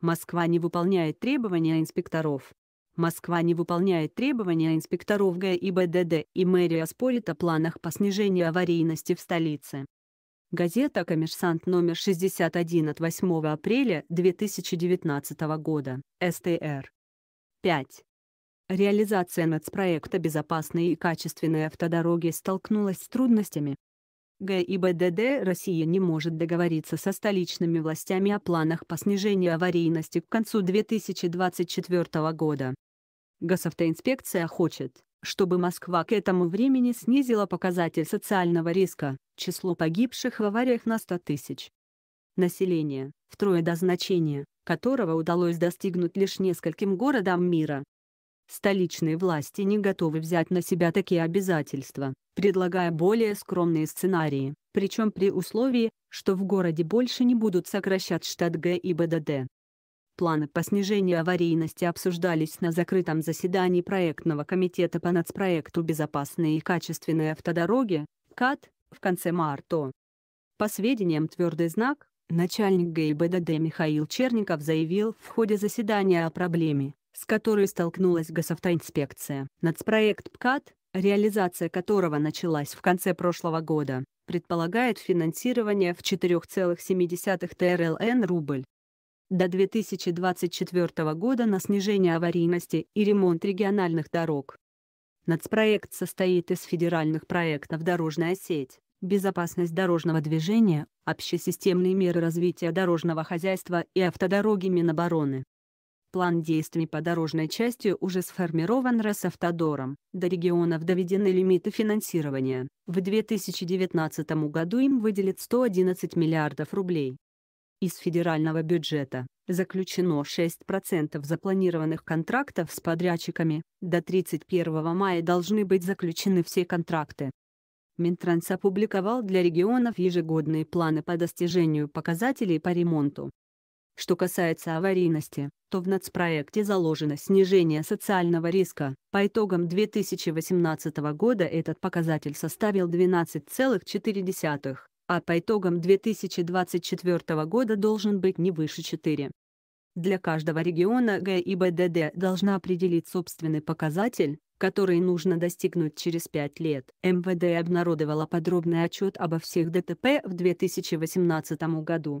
Москва не выполняет требования инспекторов. Москва не выполняет требования инспекторов ГИБДД и мэрия спорит о планах по снижению аварийности в столице. Газета «Коммерсант» номер 61 от 8 апреля 2019 года, СТР. 5. Реализация нацпроекта «Безопасные и качественные автодороги» столкнулась с трудностями, ГИБДД России не может договориться со столичными властями о планах по снижению аварийности к концу 2024 года. Госавтоинспекция хочет, чтобы Москва к этому времени снизила показатель социального риска, число погибших в авариях на 100 тысяч. Население, втрое до значения, которого удалось достигнуть лишь нескольким городам мира, Столичные власти не готовы взять на себя такие обязательства, предлагая более скромные сценарии, причем при условии, что в городе больше не будут сокращать штат ГИБДД. Планы по снижению аварийности обсуждались на закрытом заседании проектного комитета по нацпроекту «Безопасные и качественные автодороги» КАТ в конце марта. По сведениям «Твердый знак», начальник ГИБДД Михаил Черников заявил в ходе заседания о проблеме, с которой столкнулась госавтоинспекция. Нацпроект ПКАТ, реализация которого началась в конце прошлого года, предполагает финансирование в 4,7 ТРЛН рубль до 2024 года на снижение аварийности и ремонт региональных дорог. Нацпроект состоит из федеральных проектов «Дорожная сеть», «Безопасность дорожного движения», «Общесистемные меры развития дорожного хозяйства» и «Автодороги Минобороны». План действий по дорожной части уже сформирован Росавтодором. До регионов доведены лимиты финансирования. В 2019 году им выделят 111 миллиардов рублей. Из федерального бюджета заключено 6% запланированных контрактов с подрядчиками. До 31 мая должны быть заключены все контракты. Минтранс опубликовал для регионов ежегодные планы по достижению показателей по ремонту. Что касается аварийности, то в нацпроекте заложено снижение социального риска. По итогам 2018 года этот показатель составил 12,4, а по итогам 2024 года должен быть не выше 4. Для каждого региона ГИБДД должна определить собственный показатель, который нужно достигнуть через 5 лет. МВД обнародовала подробный отчет обо всех ДТП в 2018 году.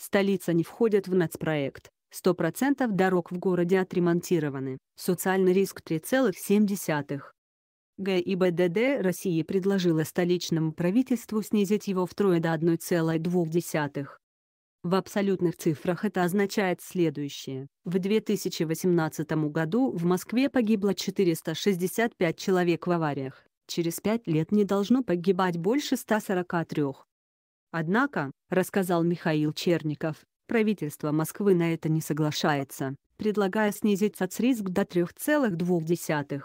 Столица не входит в нацпроект. 100% дорог в городе отремонтированы. Социальный риск 3,7. ГИБДД России предложила столичному правительству снизить его втрое до 1,2. В абсолютных цифрах это означает следующее. В 2018 году в Москве погибло 465 человек в авариях. Через 5 лет не должно погибать больше 143. Однако, рассказал Михаил Черников, правительство Москвы на это не соглашается, предлагая снизить соцриск до 3,2.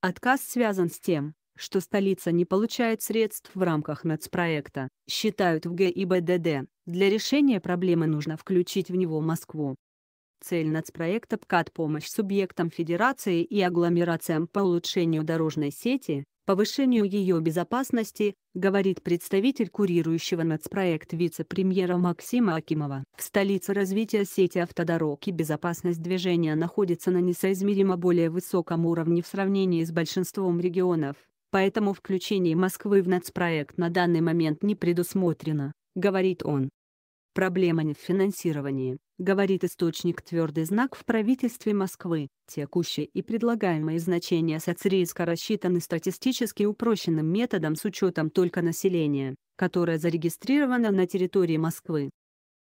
Отказ связан с тем, что столица не получает средств в рамках нацпроекта, считают в ГИБДД. Для решения проблемы нужно включить в него Москву. Цель нацпроекта ПКАД – помощь субъектам федерации и агломерациям по улучшению дорожной сети, повышению ее безопасности, говорит представитель курирующего нацпроект вице-премьера Максима Акимова. В столице развития сети автодорог и безопасность движения находится на несоизмеримо более высоком уровне в сравнении с большинством регионов, поэтому включение Москвы в нацпроект на данный момент не предусмотрено, говорит он. Проблема не в финансировании говорит источник «Твердый знак» в правительстве Москвы. Текущие и предлагаемые значения соцриска рассчитаны статистически упрощенным методом с учетом только населения, которое зарегистрировано на территории Москвы.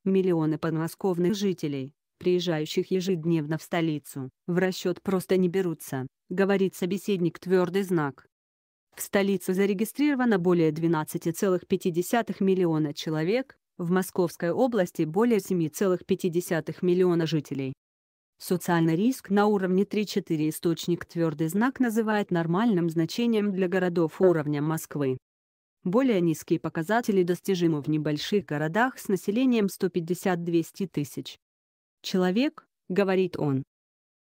Миллионы подмосковных жителей, приезжающих ежедневно в столицу, в расчет просто не берутся, говорит собеседник «Твердый знак». В столице зарегистрировано более 12,5 миллиона человек, в Московской области более 7,5 миллиона жителей. Социальный риск на уровне 3-4 источник твердый знак называет нормальным значением для городов уровня Москвы. Более низкие показатели достижимы в небольших городах с населением 150-200 тысяч. Человек, говорит он.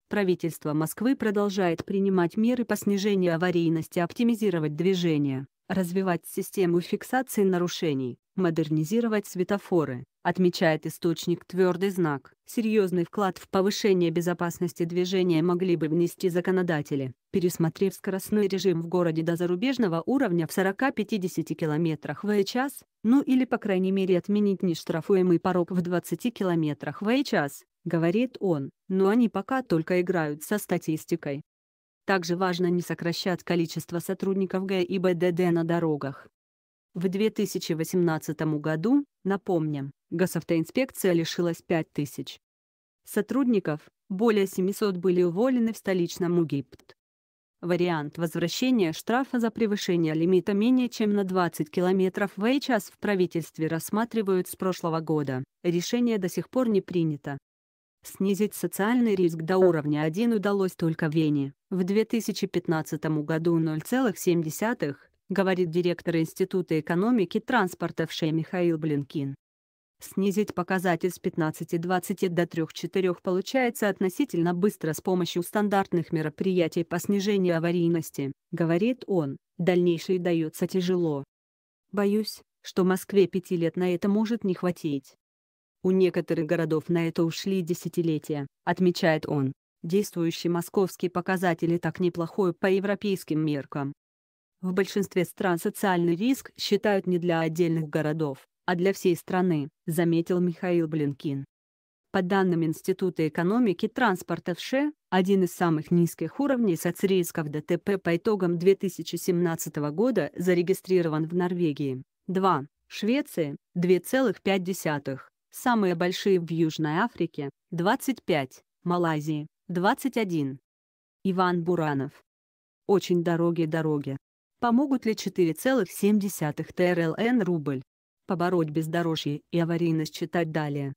Правительство Москвы продолжает принимать меры по снижению аварийности оптимизировать движение развивать систему фиксации нарушений, модернизировать светофоры, отмечает источник «Твердый знак». Серьезный вклад в повышение безопасности движения могли бы внести законодатели, пересмотрев скоростной режим в городе до зарубежного уровня в 40-50 км в час, ну или по крайней мере отменить нештрафуемый порог в 20 км в час, говорит он, но они пока только играют со статистикой. Также важно не сокращать количество сотрудников ГИБДД на дорогах. В 2018 году, напомним, госавтоинспекция лишилась 5000 сотрудников, более 700 были уволены в столичном УГИПТ. Вариант возвращения штрафа за превышение лимита менее чем на 20 км в час в правительстве рассматривают с прошлого года. Решение до сих пор не принято. Снизить социальный риск до уровня 1 удалось только Вене, в 2015 году 0,7, говорит директор Института экономики транспорта в ШЕ Михаил Блинкин. Снизить показатель с 15-20 до 3-4 получается относительно быстро с помощью стандартных мероприятий по снижению аварийности, говорит он, дальнейшее дается тяжело. Боюсь, что Москве пяти лет на это может не хватить. У некоторых городов на это ушли десятилетия, отмечает он. Действующий московский показатель и так неплохой по европейским меркам. В большинстве стран социальный риск считают не для отдельных городов, а для всей страны, заметил Михаил Блинкин. По данным Института экономики транспорта в ШЭ, один из самых низких уровней соцрисков ДТП по итогам 2017 года зарегистрирован в Норвегии. 2. Швеции – 2,5 самые большие в Южной Африке, 25, Малайзии, 21. Иван Буранов. Очень дорогие дороги. Помогут ли 4,7 ТРЛН рубль? Побороть бездорожье и аварийность читать далее.